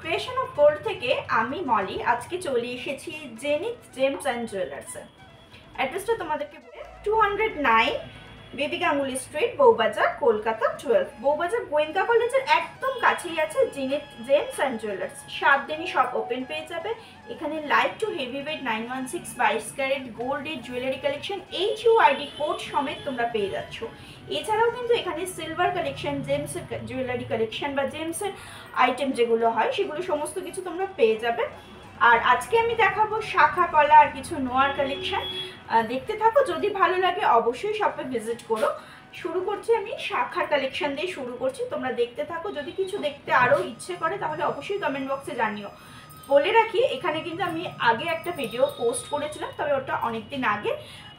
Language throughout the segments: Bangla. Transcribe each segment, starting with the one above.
ক্রিয়েশন অফ গোল্ড থেকে আমি মলি আজকে চলে এসেছি জেনিথ জেমস অ্যান্ড জুয়েলার্সে অ্যাড্রেসটা তোমাদেরকে বলে two hundred nine Baby Ganguly street Bowbazar Kolkata twelve Bowbazar গোয়েন্দা কলেজের এক কাছেই আছে জিনেট জেমস অ্যান্ড জুয়েলার্স সাত দিনই সব ওপেন পেয়ে যাবে এখানে light to heavy weight nine one six বাইশ ক্যারেট গোল্ডের jewellery collection H U ID code সমেত তোমরা পেয়ে যাচ্ছ এছাড়াও কিন্তু এখানে সিলভার কালেকশন জেমসের জুয়েলারি কালেকশন বা জেমসের আইটেম যেগুলো হয় সেগুলো সমস্ত কিছু তোমরা পেয়ে যাবে আর আজকে আমি দেখাবো শাখা পলা আর কিছু নোয়ার কালেকশন দেখতে থাকো যদি ভালো লাগে অবশ্যই শপে ভিজিট করো শুরু করছি আমি শাখার কালেকশন দিয়ে শুরু করছি তোমরা দেখতে থাকো যদি কিছু দেখতে আরও ইচ্ছে করে তাহলে অবশ্যই কমেন্ট বক্সে জানিও বলে রাখি এখানে কিন্তু আমি আগে একটা ভিডিও পোস্ট করেছিলাম তবে ওটা অনেক দিন আগে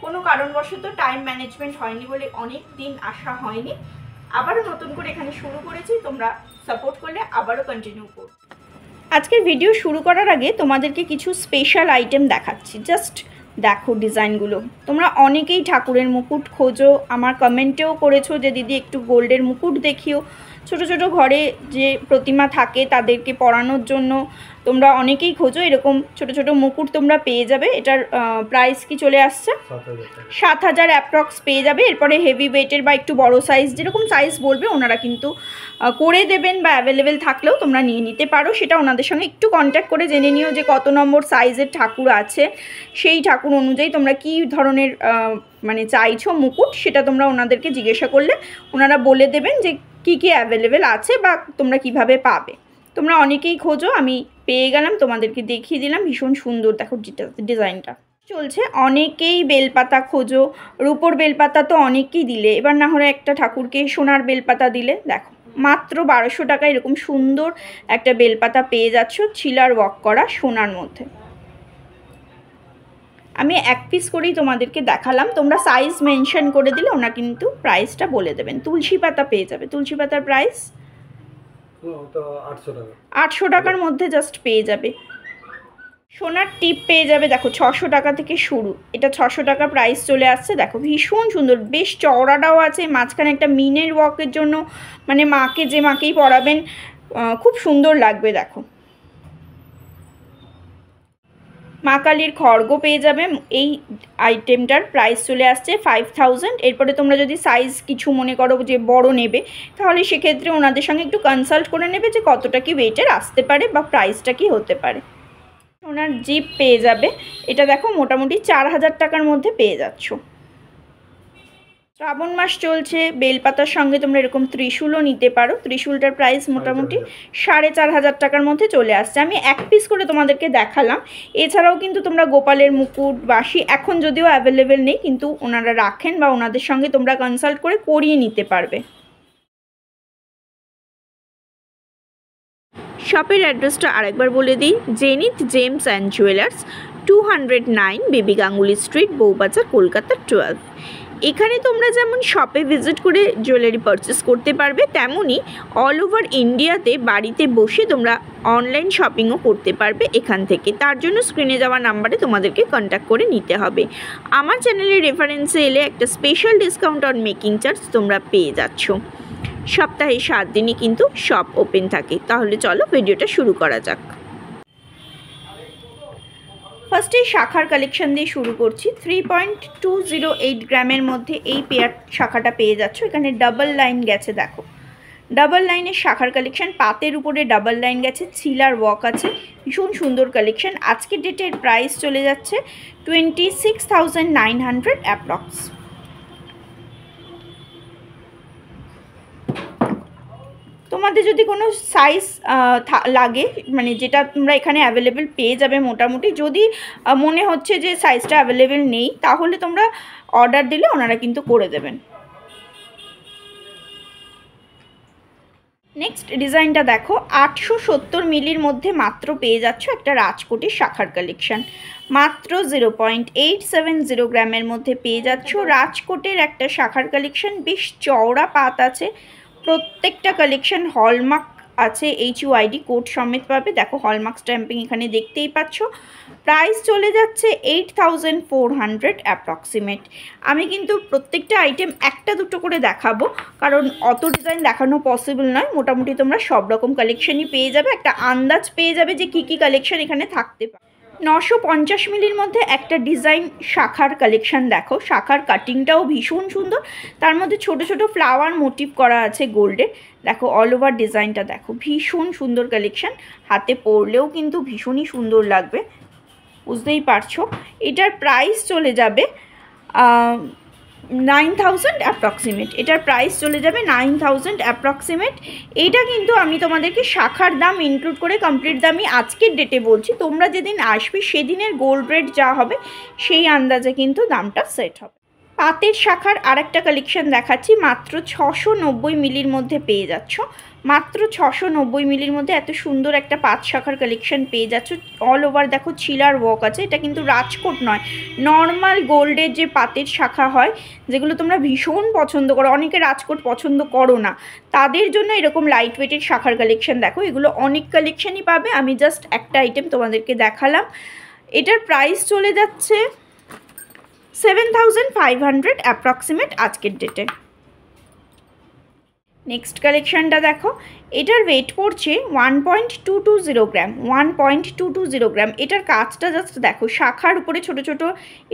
কোনো কারণবশত টাইম ম্যানেজমেন্ট হয়নি বলে অনেক দিন আসা হয়নি আবারও নতুন করে এখানে শুরু করেছি তোমরা সাপোর্ট করলে আবারও কন্টিনিউ করো আজকের ভিডিও শুরু করার আগে তোমাদেরকে কিছু স্পেশাল আইটেম দেখাচ্ছি জাস্ট দেখো ডিজাইনগুলো তোমরা অনেকেই ঠাকুরের মুকুট খোঁজো আমার কমেন্টেও করেছো যে দিদি একটু গোল্ডের মুকুট দেখিও ছোট ছোট ঘরে যে প্রতিমা থাকে তাদেরকে পড়ানোর জন্য তোমরা অনেকেই খোঁজো এরকম ছোট ছোট মুকুট তোমরা পেয়ে যাবে এটার প্রাইস কি চলে আসছে সাত হাজার অ্যাপ্রক্স পেয়ে যাবে এরপরে হেভি ওয়েটের বা একটু বড় সাইজ যেরকম সাইজ বলবে ওনারা কিন্তু করে দেবেন বা অ্যাভেলেবেল থাকলেও তোমরা নিয়ে নিতে পারো সেটা ওনাদের সঙ্গে একটু কন্ট্যাক্ট করে জেনে নিও যে কত নম্বর সাইজের ঠাকুর আছে সেই ঠাকুর অনুযায়ী তোমরা কি ধরনের মানে চাইছো মুকুট সেটা তোমরা ওনাদেরকে জিজ্ঞাসা করলে ওনারা বলে দেবেন যে কি কি অ্যাভেলেবেল আছে বা তোমরা কিভাবে পাবে তোমরা অনেকেই খোঁজো আমি পেয়ে গেলাম তোমাদেরকে দেখিয়ে দিলাম ভীষণ সুন্দর দেখো ডিজাইনটা চলছে অনেকেই বেলপাতা খোঁজো রূপোর বেলপাতা তো অনেকেই দিলে এবার না হলে একটা ঠাকুরকে সোনার বেলপাতা দিলে দেখো মাত্র বারোশো টাকা এরকম সুন্দর একটা বেলপাতা পেয়ে যাচ্ছ ছিলার ওয়াক করা সোনার মধ্যে আমি এক পিস করেই তোমাদেরকে দেখালাম তোমরা সাইজ মেনশন করে দিলে ওনা কিন্তু প্রাইসটা বলে দেবেন তুলসী পাতা পেয়ে যাবে তুলসী পাতার প্রাইস আটশো টাকার মধ্যে জাস্ট পেয়ে যাবে সোনার টিপ পেয়ে যাবে দেখো ছশো টাকা থেকে শুরু এটা ছশো টাকা প্রাইস চলে আসছে দেখো ভীষণ সুন্দর বেশ চওড়াটাও আছে মাঝখানে একটা মিনের ওয়াকের জন্য মানে মাকে যে মাকেই পড়াবেন খুব সুন্দর লাগবে দেখো মা কালীর খড়গ পেয়ে যাবে এই আইটেমটার প্রাইস চলে আসছে ফাইভ থাউজেন্ড এরপরে তোমরা যদি সাইজ কিছু মনে করো যে বড় নেবে তাহলে সেক্ষেত্রে ওনাদের সঙ্গে একটু কনসাল্ট করে নেবে যে কতটা কি ওয়েটের আসতে পারে বা প্রাইসটা কি হতে পারে ওনার জিপ পেয়ে যাবে এটা দেখো মোটামুটি চার হাজার টাকার মধ্যে পেয়ে যাচ্ছ শ্রাবণ মাস চলছে বেলপাতার সঙ্গে তোমরা এরকম ত্রিশূলও নিতে পারো ত্রিশূলটার প্রাইস মোটামুটি সাড়ে চার হাজার টাকার মধ্যে চলে আসছে আমি এক পিস করে তোমাদেরকে দেখালাম এছাড়াও কিন্তু তোমরা গোপালের মুকুট বাসি এখন যদিও অ্যাভেলেবেল নেই কিন্তু ওনারা রাখেন বা ওনাদের সঙ্গে তোমরা কনসাল্ট করে করিয়ে নিতে পারবে শপের অ্যাড্রেসটা আরেকবার বলে দিই Zenith gems and jewellers two hundred nine Baby Ganguly street Bowbazar Kolkata twelve এখানে তোমরা যেমন শপে ভিজিট করে জুয়েলারি পারচেস করতে পারবে তেমনই অল ওভার ইন্ডিয়াতে বাড়িতে বসে তোমরা অনলাইন শপিংও করতে পারবে এখান থেকে তার জন্য স্ক্রিনে যাওয়া নাম্বারে তোমাদেরকে কন্ট্যাক্ট করে নিতে হবে আমার চ্যানেলের রেফারেন্সে এলে একটা special discount on making charge তোমরা পেয়ে যাচ্ছ সপ্তাহে সাত দিনই কিন্তু শপ ওপেন থাকে তাহলে চলো ভিডিওটা শুরু করা যাক ফার্স্টেই শাখার কালেকশন দিয়ে শুরু করছি three point two zero eight গ্রামের মধ্যে এই পেয়ার শাখাটা পেয়ে যাচ্ছ এখানে ডাবল লাইন গেছে দেখো ডাবল লাইনের শাখার কালেকশন পাতের উপরে ডাবল লাইন গেছে ছিলার ওয়াক আছে ভীষণ সুন্দর কালেকশন আজকের ডেটের প্রাইস চলে যাচ্ছে twenty six thousand nine hundred approx তোমাদের যদি কোনো সাইজ লাগে মানে যেটা তোমরা এখানে অ্যাভেলেবেল পেয়ে যাবে মোটামুটি যদি মনে হচ্ছে যে সাইজটা অ্যাভেলেবেল নেই তাহলে তোমরা অর্ডার দিলে ওনারা কিন্তু করে দেবেন নেক্সট ডিজাইনটা দেখো আটশো সত্তর মিলির মধ্যে মাত্র পেয়ে যাচ্ছ একটা রাজকোটির শাখার কালেকশান মাত্র zero point eight seven zero গ্রামের মধ্যে পেয়ে যাচ্ছ রাজকোটের একটা শাখার কালেকশান বেশ চওড়া পাত আছে প্রত্যেকটা কালেকশন হলমার্ক আছে এইচ ইউআইডি কোড সমেত পাবে দেখো হলমার্ক স্ট্যাম্পিং এখানে দেখতেই পাচ্ছ প্রাইস চলে যাচ্ছে eight thousand four hundred approximate আমি কিন্তু প্রত্যেকটা আইটেম একটা দুটো করে দেখাবো কারণ অত ডিজাইন দেখানো পসিবল নয় মোটামুটি তোমরা সব রকম কালেকশনই পেয়ে যাবে একটা আন্দাজ পেয়ে যাবে যে কি কি কালেকশন এখানে থাকতে পারে নশো পঞ্চাশ মিলির মধ্যে একটা ডিজাইন শাখার কালেকশান দেখো শাখার কাটিংটাও ভীষণ সুন্দর তার মধ্যে ছোট ছোট ফ্লাওয়ার মোটিভ করা আছে গোল্ডে দেখো অল ওভার ডিজাইনটা দেখো ভীষণ সুন্দর কালেকশান হাতে পরলেও কিন্তু ভীষণই সুন্দর লাগবে বুঝতেই পারছো এটার প্রাইস চলে যাবে নাইন থাউজেন্ড অ্যাপ্রক্সিমেট এটার প্রাইস চলে যাবে নাইন থাউজেন্ড অ্যাপ্রক্সিমেট এইটা কিন্তু আমি তোমাদেরকে শাখার দাম ইনক্লুড করে কমপ্লিট দামই আজকের ডেটে বলছি তোমরা যেদিন আসবে সেদিনের গোল্ড রেট যা হবে সেই আন্দাজে কিন্তু দামটা সেট হবে পাতের শাখার আরেকটা কালেকশন দেখাচ্ছি মাত্র ছশো মিলির মধ্যে পেয়ে যাচ্ছ মাত্র ছশো নব্বই মিলির মধ্যে এত সুন্দর একটা পাঁচ শাখার কালেকশন পেয়ে যাচ্ছ অল ওভার দেখো চিলার ওয়ক আছে এটা কিন্তু রাজকোট নয় নর্মাল গোল্ডের যে পাতের শাখা হয় যেগুলো তোমরা ভীষণ পছন্দ করো অনেকে রাজকোট পছন্দ করো না তাদের জন্য এরকম লাইট ওয়েটের শাখার কালেকশন দেখো এগুলো অনেক কালেকশানই পাবে আমি জাস্ট একটা আইটেম তোমাদেরকে দেখালাম এটার প্রাইস চলে যাচ্ছে seven thousand five hundred approximate আজকের ডেটে নেক্সট কালেকশানটা দেখো এটার ওয়েট পড়ছে one point two two zero gram one point two two zero gram এটার কাজটা জাস্ট দেখো শাখার উপরে ছোট ছোট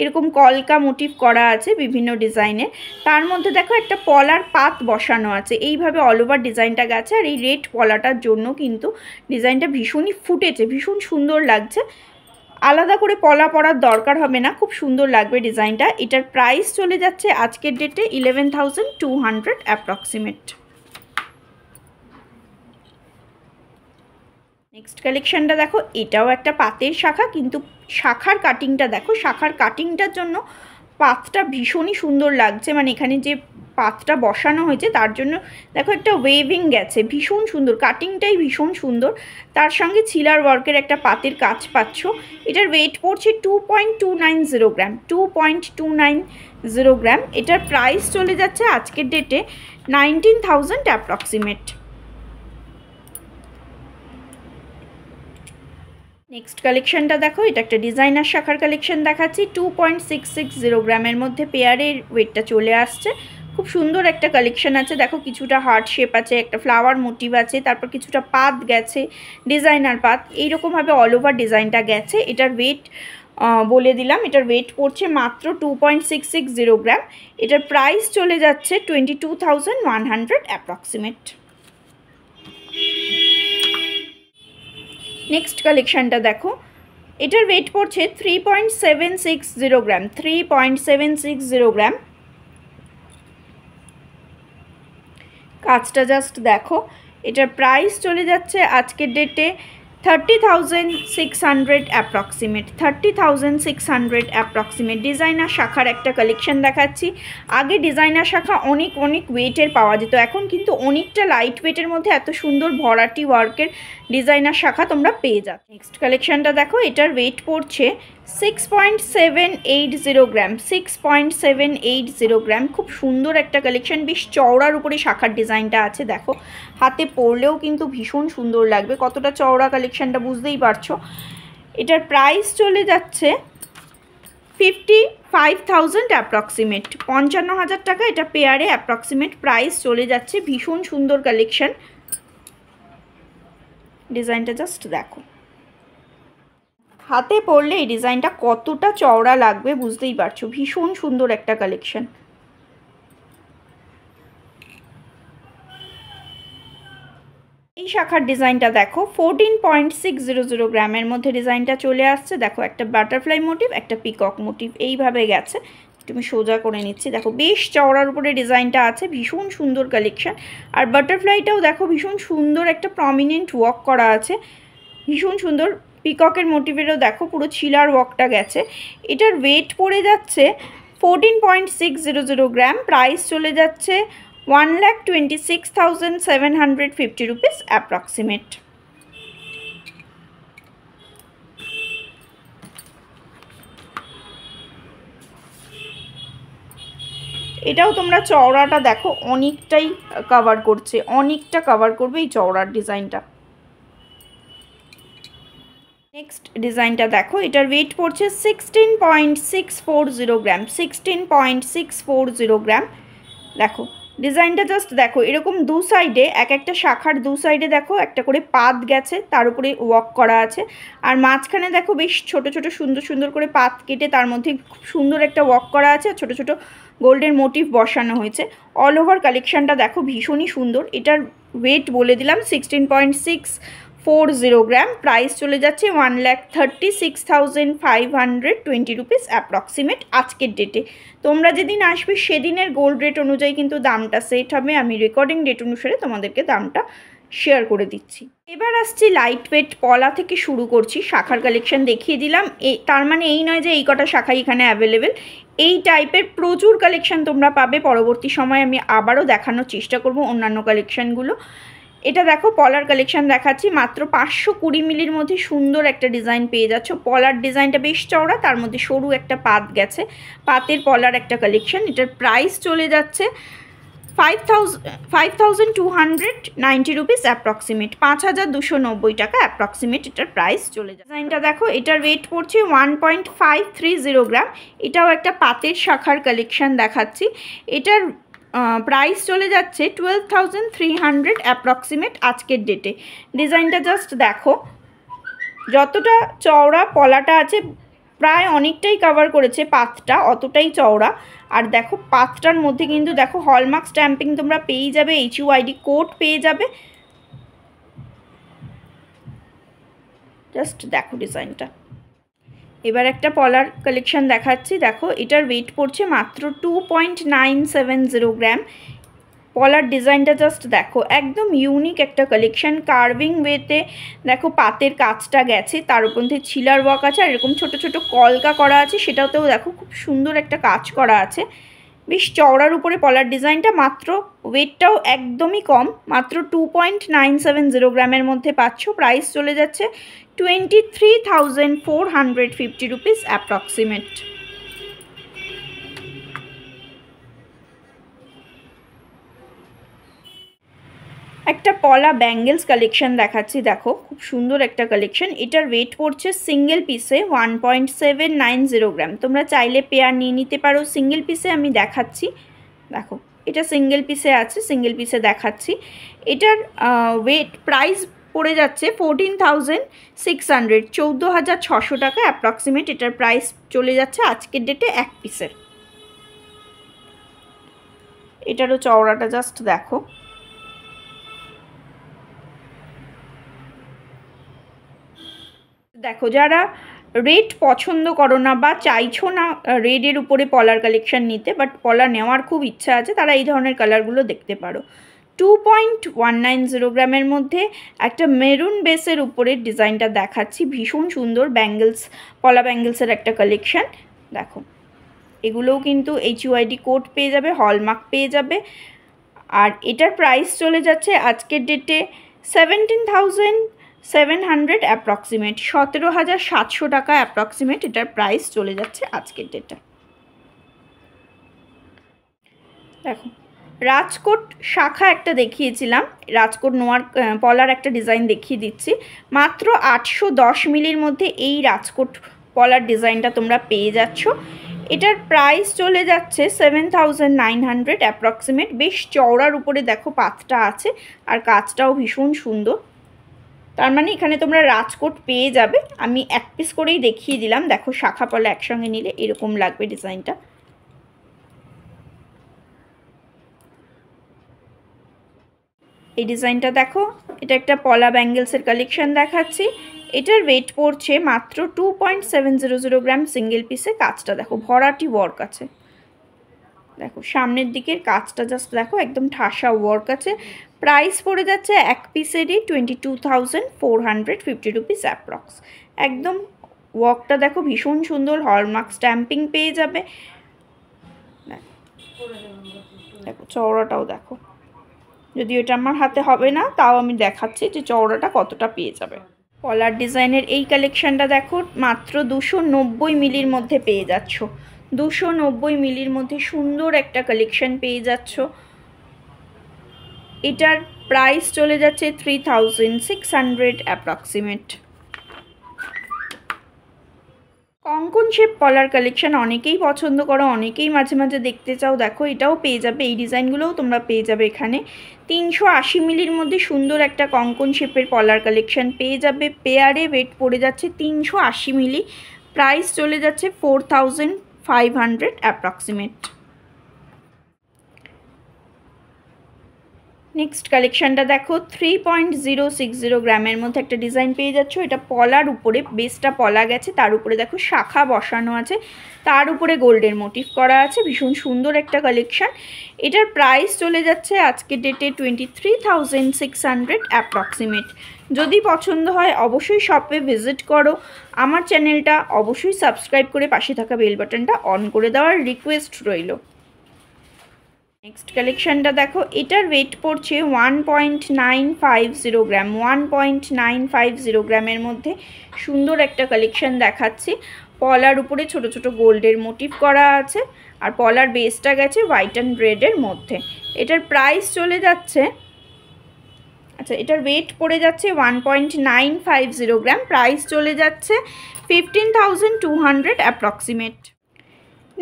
এরকম কলকা মোটিভ করা আছে বিভিন্ন ডিজাইনে তার মধ্যে দেখো একটা পলার পাত বসানো আছে এইভাবে অল ওভার ডিজাইনটা গেছে আর এই রেড পলাটার জন্য কিন্তু ডিজাইনটা ভীষণই ফুটেছে ভীষণ সুন্দর লাগছে আলাদা করে পলা পরার দরকার হবে না খুব সুন্দর লাগবে ডিজাইনটা এটার প্রাইস চলে যাচ্ছে আজকের ডেটে eleven thousand two hundred approximate next কালেকশানটা দেখো এটাও একটা পাতের শাখা কিন্তু শাখার কাটিংটা দেখো শাখার কাটিংটার জন্য পাতটা ভীষণই সুন্দর লাগছে মানে এখানে যে পাতটা বসানো হয়েছে তার জন্য দেখো একটা ওয়েভিং গেছে ভীষণ সুন্দর কাটিংটাই ভীষণ সুন্দর তার সঙ্গে ছিলার ওয়ার্কের একটা পাতের কাজ পাচ্ছ এটার ওয়েট পড়ছে two point two nine zero gram two point two nine zero gram এটার প্রাইস চলে যাচ্ছে আজকের ডেটে নাইনটিন থাউজেন্ড অ্যাপ্রক্সিমেট নেক্সট কালেকশনটা দেখো এটা একটা ডিজাইনার শাখার কালেকশন দেখাচ্ছি টু পয়েন্ট সিক্স সিক্স গ্রামের মধ্যে পেয়ারের ওয়েটটা চলে আসছে খুব সুন্দর একটা কালেকশন আছে দেখো কিছুটা হার্ট শেপ আছে একটা ফ্লাওয়ার মোটিভ আছে তারপর কিছুটা পাত গেছে ডিজাইনার পাত এইরকমভাবে অল ওভার ডিজাইনটা গেছে এটার ওয়েট বলে দিলাম এটার ওয়েট পড়ছে মাত্র টু পয়েন্ট সিক্স গ্রাম এটার প্রাইস চলে যাচ্ছে twenty two thousand one hundred approximate next কালেকশানটা দেখো এটার ওয়েট পড়ছে three point seven six zero gram three point seven six zero gram কাজটা জাস্ট দেখো এটার প্রাইস চলে যাচ্ছে আজকের ডেটে thirty thousand six hundred approximate thirty thousand six hundred approximate designer শাখার একটা কালেকশন দেখাচ্ছি আগে ডিজাইনার শাখা অনেক অনেক ওয়েটের পাওয়া যেত এখন কিন্তু অনেকটা লাইট ওয়েটের মধ্যে এত সুন্দর ভরাটি ওয়ার্কের ডিজাইনার শাখা তোমরা পেয়ে যাও নেক্সট কালেকশনটা দেখো এটার ওয়েট পড়ছে six point seven eight zero gram six point seven eight zero gram খুব সুন্দর একটা কালেকশন বেশ চওড়ার উপরে শাখার ডিজাইনটা আছে দেখো হাতে পরলেও কিন্তু ভীষণ সুন্দর লাগবে কতটা চওড়া কালেকশনটা বুঝতেই পারছো এটার প্রাইস চলে যাচ্ছে ফিফটি ফাইভ থাউজেন্ড অ্যাপ্রক্সিমেট পঞ্চান্ন হাজার টাকা এটা পেয়ারে অ্যাপ্রক্সিমেট প্রাইস চলে যাচ্ছে ভীষণ সুন্দর কালেকশন ডিজাইনটা জাস্ট দেখো হাতে পড়লে এই ডিজাইনটা কতটা চওড়া লাগবে বুঝতেই পারছো ভীষণ সুন্দর একটা কালেকশন এই শাখার ডিজাইনটা দেখো fourteen point six zero zero গ্রামের মধ্যে ডিজাইনটা চলে আসছে দেখো একটা বাটারফ্লাই মোটিভ একটা পিকক মোটিভ এইভাবে গেছে তুমি সোজা করে নিচ্ছি দেখো বেশ চওড়ার উপরে ডিজাইনটা আছে ভীষণ সুন্দর কালেকশান আর বাটারফ্লাইটাও দেখো ভীষণ সুন্দর একটা প্রমিনেন্ট ওয়ার্ক করা আছে ভীষণ সুন্দর পিককের মোটিভেরও দেখো পুরো ছিলার ওয়াকটা গেছে এটার ওয়েট পড়ে যাচ্ছে fourteen point six zero zero gram price চলে যাচ্ছে one lakh twenty six thousand seven hundred fifty rupees approximate এটাও তোমরা চওড়াটা দেখো অনেকটাই কাভার করছে অনেকটা কাভার করবে এই চওড়ার ডিজাইনটা নেক্সট ডিজাইনটা দেখো এটার ওয়েট পড়ছে sixteen point six four zero gram sixteen point six four zero gram দেখো ডিজাইনটা জাস্ট দেখো এরকম দু সাইডে এক একটা শাখার দু সাইডে দেখো একটা করে পাত গেছে তার উপরে ওয়াক করা আছে আর মাঝখানে দেখো বেশ ছোট ছোট সুন্দর সুন্দর করে পাত কেটে তার মধ্যে খুব সুন্দর একটা ওয়াক করা আছে আর ছোটো ছোটো গোল্ডের মোটিভ বসানো হয়েছে অল ওভার কালেকশানটা দেখো ভীষণই সুন্দর এটার ওয়েট বলে দিলাম sixteen point six four zero gram price চলে যাচ্ছে one lakh thirty six thousand five hundred twenty rupees approximate আজকের ডেটে তোমরা যেদিন আসবে সেদিনের গোল্ড রেট অনুযায়ী কিন্তু দামটা সেট হবে আমি রেকর্ডিং ডেট অনুসারে তোমাদেরকে দামটা শেয়ার করে দিচ্ছি এবার আসছি লাইট ওয়েট পলা থেকে শুরু করছি শাখার কালেকশন দেখিয়ে দিলাম এই তার মানে এই নয় যে এই কটা শাখাই এখানে অ্যাভেলেবেল এই টাইপের প্রচুর কালেকশন তোমরা পাবে পরবর্তী সময় আমি আবারও দেখানোর চেষ্টা করব অন্যান্য কালেকশানগুলো এটা দেখো পলার কালেকশন দেখাচ্ছি মাত্র পাঁচশো কুড়ি মিলির মধ্যে সুন্দর একটা ডিজাইন পেয়ে যাচ্ছ পলার ডিজাইনটা বেশ চওড়া তার মধ্যে সরু একটা পাত গেছে পাতের পলার একটা কালেকশন এটার প্রাইস চলে যাচ্ছে five thousand five thousand two hundred rupees approximate পাঁচ হাজার দুশো নব্বই টাকা অ্যাপ্রক্সিমেট এটার প্রাইস চলে যায় ডিজাইনটা দেখো এটার ওয়েট পড়ছে one point five three zero gram এটাও একটা পাতের শাখার কালেকশান দেখাচ্ছি এটার প্রাইস চলে যাচ্ছে twelve thousand three hundred approximate আজকের ডেটে ডিজাইনটা জাস্ট দেখো যতটা চওড়া পলাটা আছে প্রায় অনেকটাই কভার করেছে পাথটা অতটাই চওড়া আর দেখো পাথটার মধ্যে কিন্তু দেখো হলমার্ক স্ট্যাম্পিং তোমরা পেয়ে যাবে এইচ ইউআইডি কোড পেয়ে যাবে জাস্ট দেখো ডিজাইনটা এবার একটা পলার কালেকশান দেখাচ্ছি দেখো এটার ওয়েট পড়ছে মাত্র two point nine seven zero gram পলার ডিজাইনটা জাস্ট দেখো একদম ইউনিক একটা কালেকশান কার্ভিং ওয়েতে দেখো পাতের কাজটা গেছে তার উপর থেকে ছিলার ওয়াক আছে আর এরকম ছোটো ছোটো কলকা করা আছে সেটাতেও দেখো খুব সুন্দর একটা কাজ করা আছে বেশ চওড়ার উপরে পলার ডিজাইনটা মাত্র ওয়েটটাও একদমই কম মাত্র two point nine seven zero গ্রামের মধ্যে পাচ্ছ প্রাইস চলে যাচ্ছে 23,450 rupees approximate. একটা পলা ব্যাঙ্গেলস কালেকশন দেখাচ্ছি দেখো খুব সুন্দর একটা কালেকশন এটার ওয়েট পড়ছে সিঙ্গেল পিসে one point seven nine gram তোমরা চাইলে পেয়ার নিয়ে নিতে পারো সিঙ্গেল পিসে আমি দেখাচ্ছি দেখো এটা সিঙ্গেল পিসে আছে সিঙ্গেল পিসে দেখাচ্ছি এটার ওয়েট প্রাইস পড়ে যাচ্ছে ফোরটিন থাউজেন্ড সিক্স হান্ড্রেড চৌদ্দো হাজার ছশো টাকা অ্যাপ্রক্সিমেট এটার প্রাইস চলে যাচ্ছে আজকের ডেটে এক পিসের এটারও চওড়াটা জাস্ট দেখো দেখো যারা রেড পছন্দ করো না বা চাইছো না রেডের উপরে পলার কালেকশান নিতে বাট পলার নেওয়ার খুব ইচ্ছা আছে তারা এই ধরনের কালারগুলো দেখতে পারো two point one nine zero গ্রামের মধ্যে একটা মেরুন বেসের উপরের ডিজাইনটা দেখাচ্ছি ভীষণ সুন্দর ব্যাঙ্গেলস পলা ব্যাঙ্গেলসের একটা কালেকশান দেখো এগুলোও কিন্তু এইচ ইউআইডি কোড পেয়ে যাবে হলমার্ক পেয়ে যাবে আর এটার প্রাইস চলে যাচ্ছে আজকের ডেটে seventeen thousand seven hundred approximate সতেরো হাজার সাতশো টাকা অ্যাপ্রক্সিমেট এটার প্রাইস চলে যাচ্ছে আজকের ডেটে দেখো রাজকোট শাখা একটা দেখিয়েছিলাম রাজকোট নোয়ার পলার একটা ডিজাইন দেখিয়ে দিচ্ছি মাত্র আটশো দশ মিলির মধ্যে এই রাজকোট পলার ডিজাইনটা তোমরা পেয়ে যাচ্ছ এটার প্রাইস চলে যাচ্ছে seven thousand nine hundred approximate বেশ চওড়ার উপরে দেখো পাতটা আছে আর কাজটাও ভীষণ সুন্দর তার মানে এখানে তোমরা রাজকোট পেয়ে যাবে আমি এক পিস করেই দেখিয়ে দিলাম দেখো শাখা পলা একসঙ্গে নিলে এরকম লাগবে ডিজাইনটা এই ডিজাইনটা দেখো এটা একটা পলা ব্যাঙ্গেলসের কালেকশান দেখাচ্ছি এটার ওয়েট পড়ছে মাত্র two point seven zero zero gram single পিসে কাজটা দেখো ভরাটি ওয়ার্ক আছে দেখো সামনের দিকের কাজটা জাস্ট দেখো একদম ঠাসা ওয়ার্ক আছে প্রাইস পড়ে যাচ্ছে এক পিসেরই twenty two thousand four hundred fifty rupees approx একদম ওয়ার্কটা দেখো ভীষণ সুন্দর হলমার্ক স্ট্যাম্পিং পেয়ে যাবে দেখো চওড়াটাও দেখো যদি ওটা আমার হাতে হবে না তাও আমি দেখাচ্ছি যে চওড়াটা কতটা পেয়ে যাবে কলার ডিজাইনের এই কালেকশানটা দেখো মাত্র দুশো নব্বই মিলির মধ্যে পেয়ে যাচ্ছ দুশো নব্বই মিলির মধ্যে সুন্দর একটা কালেকশান পেয়ে যাচ্ছ এটার প্রাইস চলে যাচ্ছে three thousand six hundred approximate কঙ্কন শেপ কলার কালেকশান অনেকেই পছন্দ করো অনেকেই মাঝে মাঝে দেখতে চাও দেখো এটাও পেয়ে যাবে এই ডিজাইনগুলোও তোমরা পেয়ে যাবে এখানে তিনশো আশি মিলির মধ্যে সুন্দর একটা কঙ্কন শেপের কলার কালেকশান পেয়ে যাবে পেয়ারে ওয়েট পড়ে যাচ্ছে তিনশো আশি মিলি প্রাইস চলে যাচ্ছে four thousand five hundred approximate next কালেকশানটা দেখো three point zero six zero গ্রামের মধ্যে একটা ডিজাইন পেয়ে যাচ্ছ এটা পলার উপরে বেসটা পলা গেছে তার উপরে দেখো শাখা বসানো আছে তার উপরে গোল্ডের মোটিভ করা আছে ভীষণ সুন্দর একটা কালেকশান এটার প্রাইস চলে যাচ্ছে আজকে ডেটে twenty three thousand six hundred approximate যদি পছন্দ হয় অবশ্যই শপে ভিজিট করো আমার চ্যানেলটা অবশ্যই সাবস্ক্রাইব করে পাশে থাকা বেল বাটনটা অন করে দেওয়ার রিকোয়েস্ট রইল নেক্সট কালেকশানটা দেখো এটার ওয়েট পড়ছে one point nine five zero gram one point nine five zero গ্রামের মধ্যে সুন্দর একটা কালেকশান দেখাচ্ছি পলার উপরে ছোট ছোট গোল্ডের মোটিভ করা আছে আর পলার বেসটা গেছে হোয়াইট অ্যান্ড রেডের মধ্যে এটার প্রাইস চলে যাচ্ছে আচ্ছা এটার ওয়েট পড়ে যাচ্ছে one point nine five zero gram price চলে যাচ্ছে fifteen thousand two hundred approximate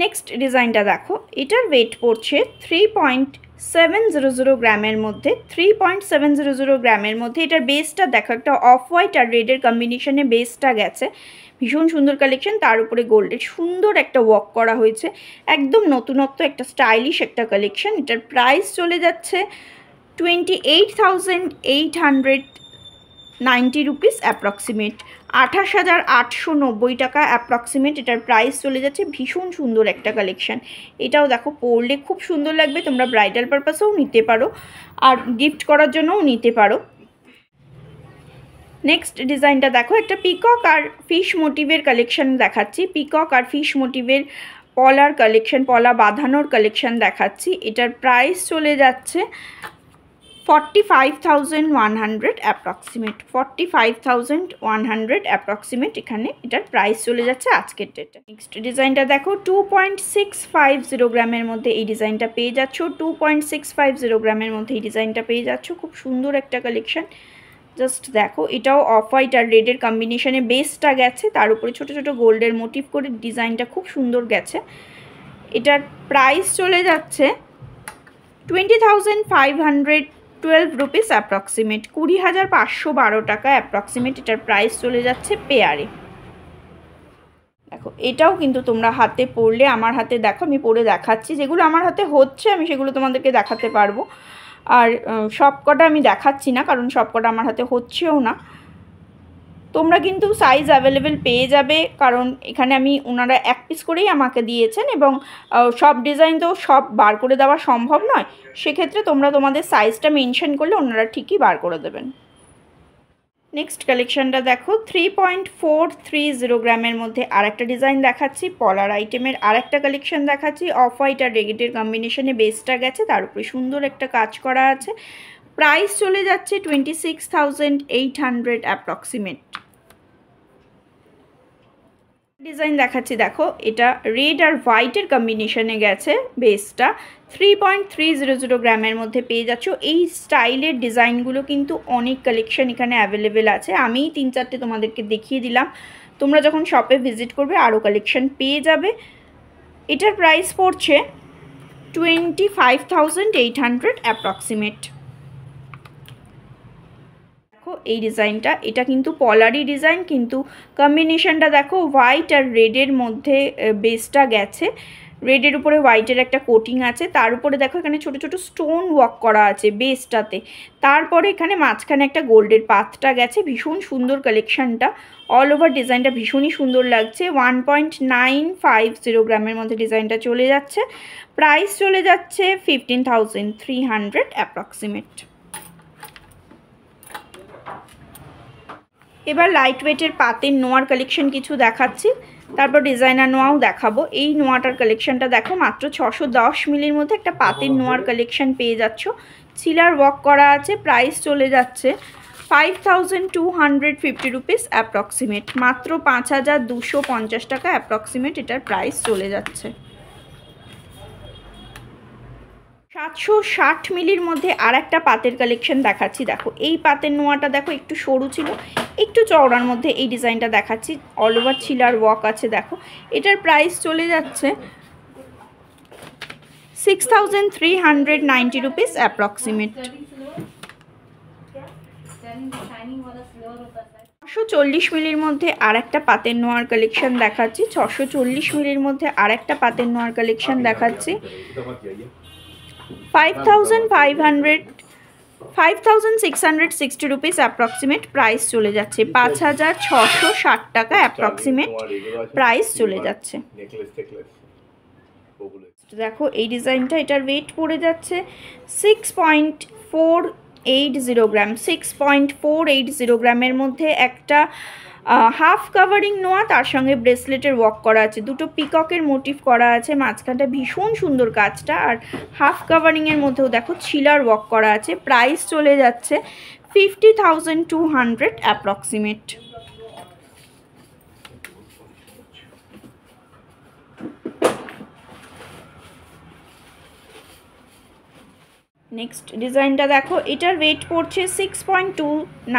next ডিজাইনটা দেখো এটার ওয়েট পড়ছে three point seven zero zero গ্রামের মধ্যে three point seven zero zero গ্রামের মধ্যে এটার বেসটা দেখো একটা অফ হোয়াইট আর রেডের কম্বিনেশনে বেসটা গেছে ভীষণ সুন্দর কালেকশন তার উপরে গোল্ডের সুন্দর একটা ওয়াক করা হয়েছে একদম নতুনত্ব একটা স্টাইলিশ একটা কালেকশন এটার প্রাইস চলে যাচ্ছে twenty eight thousand eight hundred ninety rupees approximate আঠাশ হাজার আটশো নব্বই টাকা অ্যাপ্রক্সিমেট এটার প্রাইস চলে যাচ্ছে ভীষণ সুন্দর একটা কালেকশান এটাও দেখো পরলে খুব সুন্দর লাগবে তোমরা ব্রাইডাল পারপাসেও নিতে পারো আর গিফট করার জন্যও নিতে পারো নেক্সট ডিজাইনটা দেখো একটা পিকক আর ফিশ মোটিভের কালেকশান দেখাচ্ছি পিকক আর ফিশ মোটিভের পলার কালেকশান পলা বাঁধানোর কালেকশান দেখাচ্ছি এটার প্রাইস চলে যাচ্ছে forty five thousand one hundred approximate forty five thousand one hundred approximate এখানে এটার প্রাইস চলে যাচ্ছে আজকের ডেটে নেক্সট ডিজাইনটা দেখো two point six five zero গ্রামের মধ্যে এই ডিজাইনটা পেয়ে যাচ্ছ two point six five zero গ্রামের মধ্যে এই ডিজাইনটা পেয়ে যাচ্ছ খুব সুন্দর একটা কালেকশান জাস্ট দেখো এটাও অফ হোয়াইট আর রেডের কম্বিনেশানে বেসটা গেছে তার উপরে ছোটো ছোটো গোল্ডের মোটিভ করে ডিজাইনটা খুব সুন্দর গেছে এটার প্রাইস চলে যাচ্ছে twenty thousand five hundred twelve rupees approximate কুড়ি হাজার পাঁচশো বারো টাকা অ্যাপ্রক্সিমেট এটার প্রাইস চলে যাচ্ছে পেয়ারে দেখো এটাও কিন্তু তোমরা হাতে পরলে আমার হাতে দেখো আমি পরে দেখাচ্ছি যেগুলো আমার হাতে হচ্ছে আমি সেগুলো তোমাদেরকে দেখাতে পারবো আর সবকটা আমি দেখাচ্ছি না কারণ সবকটা আমার হাতে হচ্ছেও না তোমরা কিন্তু সাইজ অ্যাভেলেবেল পেয়ে যাবে কারণ এখানে আমি ওনারা এক পিস করেই আমাকে দিয়েছেন এবং সব ডিজাইন তো সব বার করে দেওয়া সম্ভব নয় সেক্ষেত্রে তোমরা তোমাদের সাইজটা মেনশন করলে ওনারা ঠিকই বার করে দেবেন নেক্সট কালেকশানটা দেখো three point four three zero গ্রামের মধ্যে আরেকটা ডিজাইন দেখাচ্ছি পলার আইটেমের আরেকটা কালেকশান দেখাচ্ছি অফ হোয়াইট আর রেগেটের কম্বিনেশনে বেসটা গেছে তার উপরে সুন্দর একটা কাজ করা আছে প্রাইস চলে যাচ্ছে twenty six thousand eight hundred approximate design দেখাচ্ছি দেখো এটা রেড আর হোয়াইটের কম্বিনেশনে গেছে বেসটা three point three zero zero গ্রামের মধ্যে পেয়ে যাচ্ছ এই স্টাইলের ডিজাইনগুলো কিন্তু অনেক কালেকশন এখানে অ্যাভেলেবেল আছে আমি তিন চারটে তোমাদেরকে দেখিয়ে দিলাম তোমরা যখন শপে ভিজিট করবে আরও কালেকশন পেয়ে যাবে এটার প্রাইস পড়ছে twenty five thousand eight hundred approximate দেখো এই ডিজাইনটা এটা কিন্তু পলারি ডিজাইন কিন্তু কম্বিনেশানটা দেখো হোয়াইট আর রেডের মধ্যে বেসটা গেছে রেডের উপরে হোয়াইটের একটা কোটিং আছে তার উপরে দেখো এখানে ছোট ছোট স্টোন ওয়ার্ক করা আছে বেসটাতে তারপরে এখানে মাঝখানে একটা গোল্ডের পাতটা গেছে ভীষণ সুন্দর কালেকশানটা অল ওভার ডিজাইনটা ভীষণই সুন্দর লাগছে one point nine five zero গ্রামের মধ্যে ডিজাইনটা চলে যাচ্ছে প্রাইস চলে যাচ্ছে fifteen thousand three hundred approximate এবার লাইট ওয়েটের পাতের নোয়ার কালেকশন কিছু দেখাচ্ছি তারপর ডিজাইনার নোয়াও দেখাবো এই নোয়াটার কালেকশনটা দেখো মাত্র ছশো দশ মিলির মধ্যে একটা পাতের নোয়ার কালেকশন পেয়ে যাচ্ছ চিলার ওয়াক করা আছে প্রাইস চলে যাচ্ছে five thousand two hundred fifty rupees approximate মাত্র পাঁচ হাজার দুশো পঞ্চাশ টাকা অ্যাপ্রক্সিমেট এটার প্রাইস চলে যাচ্ছে সাতশো ষাট মিলির মধ্যে আর একটা পাতের কালেকশন দেখাচ্ছি দেখো এই পাতের নোয়াটা দেখো একটু সরু ছিল একটু চওড়ার মধ্যে এই ডিজাইনটা দেখাচ্ছি অল ওভার ছিলার ওয়াক আছে দেখো এটার প্রাইস চলে যাচ্ছে six thousand three hundred ninety rupees approximate ছশো চল্লিশ মিলির মধ্যে আর একটা পাতের নোয়ার কালেকশন দেখাচ্ছি ছশো চল্লিশ মিলির মধ্যে আর একটা পাতের নোয়ার কালেকশন দেখাচ্ছি 5500 5660 রুপিস অ্যাপ্রক্সিমেট প্রাইস চলে যাচ্ছে পাঁচ হাজার ছশো ষাট টাকা অ্যাপ্রক্সিমেট প্রাইস চলে যাচ্ছে দেখো এই ডিজাইনটা এটার ওয়েট পড়ে যাচ্ছে six point four eight zero gram six point four eight zero গ্রামের মধ্যে একটা হাফ কাভারিং নোয়া তার সঙ্গে ব্রেসলেটের ওয়াক করা আছে দুটো পিককের মোটিভ করা আছে মাঝখানটা ভীষণ সুন্দর কাজটা আর হাফ কাভারিংয়ের মধ্যেও দেখো ছিলার ওয়াক করা আছে প্রাইস চলে যাচ্ছে fifty thousand two hundred approximate next ডিজাইনটা দেখো এটার ওয়েট পড়ছে six point two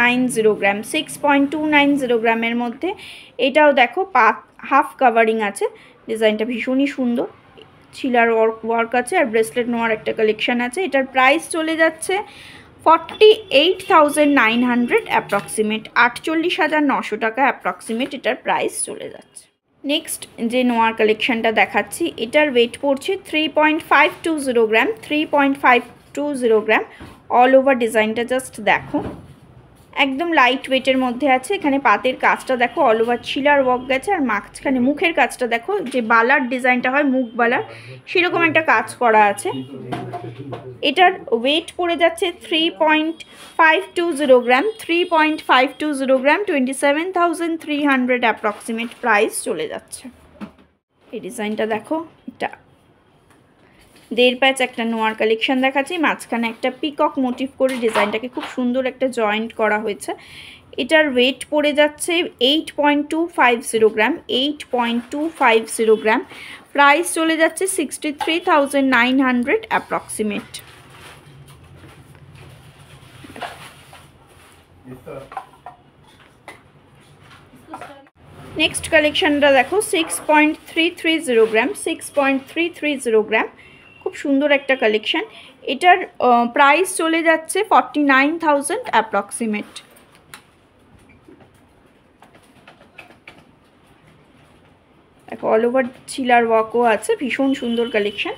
nine zero gram six point two nine zero গ্রামের মধ্যে এটাও দেখো পা হাফ কাভারিং আছে ডিজাইনটা ভীষণই সুন্দর ছিলার ওয়ার্ক ওয়ার্ক আছে আর ব্রেসলেট নোয়ার একটা কালেকশান আছে এটার প্রাইস চলে যাচ্ছে forty eight thousand nine hundred approximate আটচল্লিশ হাজার নশো টাকা অ্যাপ্রক্সিমেট এটার প্রাইস চলে যাচ্ছে নেক্সট যে নোয়ার কালেকশানটা দেখাচ্ছি এটার ওয়েট পড়ছে three point five two zero gram three point five two zero gram all over ডিজাইনটা জাস্ট দেখো একদম লাইট ওয়েটের মধ্যে আছে এখানে পাতের কাজটা দেখো অল ওভার ছিলার ওয়ার্ক গেছে আর মাঝখানে মুখের কাজটা দেখো যে বালার ডিজাইনটা হয় মুখ বালার সেরকম একটা কাজ করা আছে এটার ওয়েট পড়ে যাচ্ছে three point five two zero gram three point five two zero gram twenty seven thousand three hundred approximate price চলে যাচ্ছে এই ডিজাইনটা দেখো এটা দেড় প্যাচ একটা নোয়ার কালেকশন দেখাচ্ছি মাঝখানে একটা পিকক মোটিভ করে ডিজাইনটাকে খুব সুন্দর একটা জয়েন্ট করা হয়েছে এটার ওয়েট পড়ে যাচ্ছে eight point two five zero gram eight point two five zero gram price চলে যাচ্ছে sixty three thousand nine hundred approximate next কালেকশানটা দেখো six point three three zero gram six point three three zero gram খুব সুন্দর একটা কালেকশান এটার প্রাইস চলে যাচ্ছে forty nine thousand approximate all over ছিলার ওয়াকও আছে ভীষণ সুন্দর collection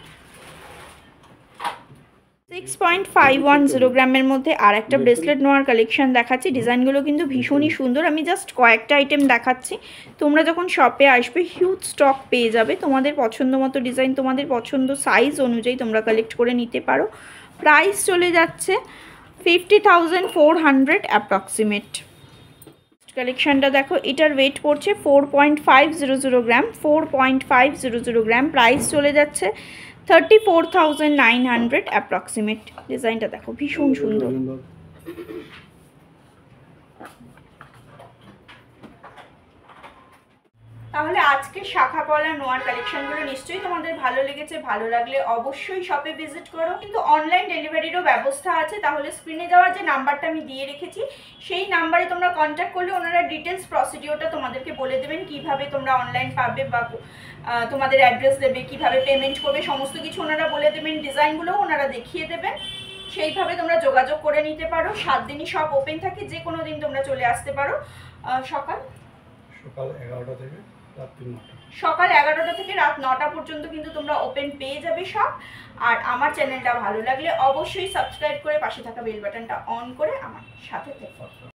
six point five one zero গ্রামের মধ্যে আর একটা ব্রেসলেট নেওয়ার কালেকশন দেখাচ্ছি ডিজাইনগুলো কিন্তু ভীষণই সুন্দর আমি জাস্ট কয়েকটা আইটেম দেখাচ্ছি তোমরা যখন শপে আসবে হিউজ স্টক পেয়ে যাবে তোমাদের পছন্দ মতো ডিজাইন তোমাদের পছন্দ সাইজ অনুযায়ী তোমরা কালেক্ট করে নিতে পারো প্রাইস চলে যাচ্ছে fifty thousand four hundred approximate কালেকশানটা দেখো এটার ওয়েট পড়ছে four point five zero zero gram four point five zero zero gram price চলে যাচ্ছে thirty four thousand nine hundred approximate ডিজাইনটা দেখো ভীষণ সুন্দর শাখা পলা নোয়ার কালেকশনগুলো নিশ্চয়ই তোমাদের ভালো লেগেছে ভালো লাগলে অবশ্যই শপে ভিজিট করো কিন্তু অনলাইন ডেলিভারিরও ব্যবস্থা আছে তাহলে স্ক্রিনে যাওয়ার যে নাম্বারটা আমি দিয়ে রেখেছি সেই নাম্বারে তোমরা কন্ট্যাক্ট করলে ওনারা ডিটেলস প্রসিডিওরটা তোমাদেরকে বলে দেবেন কিভাবে তোমরা অনলাইন পাবে বা তোমাদের অ্যাড্রেস দেবে কিভাবে পেমেন্ট করবে সমস্ত কিছু ওনারা বলে দেবেন ডিজাইনগুলোও ওনারা দেখিয়ে দেবেন সেইভাবে তোমরা যোগাযোগ করে নিতে পারো সাত দিনই সব ওপেন থাকে যে কোনো দিন তোমরা চলে আসতে পারো সকাল সকাল এগারোটা থেকে সকাল এগারোটা থেকে রাত নটা পর্যন্ত কিন্তু তোমরা ওপেন পেয়ে যাবে সব আর আমার চ্যানেলটা ভালো লাগলে অবশ্যই সাবস্ক্রাইব করে পাশে থাকা বেল বাটনটা অন করে আমার সাথে থেকো